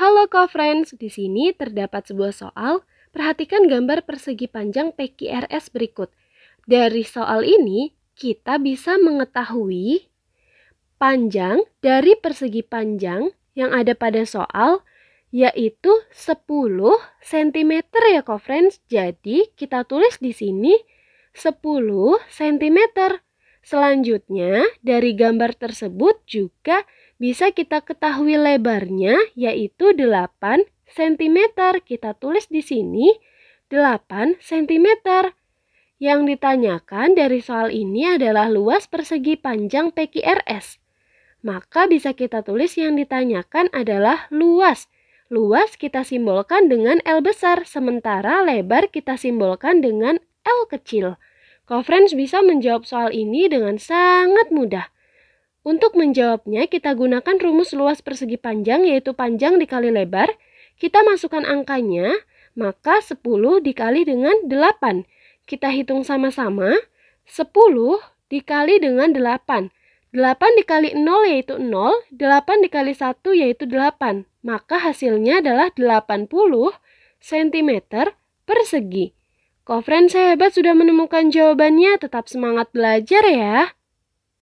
Halo co-friends, di sini terdapat sebuah soal. Perhatikan gambar persegi panjang PQRS berikut. Dari soal ini, kita bisa mengetahui panjang dari persegi panjang yang ada pada soal yaitu 10 cm ya co-friends. Jadi kita tulis di sini 10 cm. Selanjutnya, dari gambar tersebut juga bisa kita ketahui lebarnya yaitu 8 cm. Kita tulis di sini 8 cm. Yang ditanyakan dari soal ini adalah luas persegi panjang PQRS. Maka bisa kita tulis yang ditanyakan adalah luas. Luas kita simbolkan dengan L besar, sementara lebar kita simbolkan dengan L kecil. Conference bisa menjawab soal ini dengan sangat mudah. Untuk menjawabnya, kita gunakan rumus luas persegi panjang yaitu panjang dikali lebar. Kita masukkan angkanya, maka 10 dikali dengan 8. Kita hitung sama-sama. 10 dikali dengan 8. 8 dikali 0 yaitu 0, 8 dikali 1 yaitu 8. Maka hasilnya adalah 80 cm persegi. Kofren sehebat sudah menemukan jawabannya, tetap semangat belajar ya.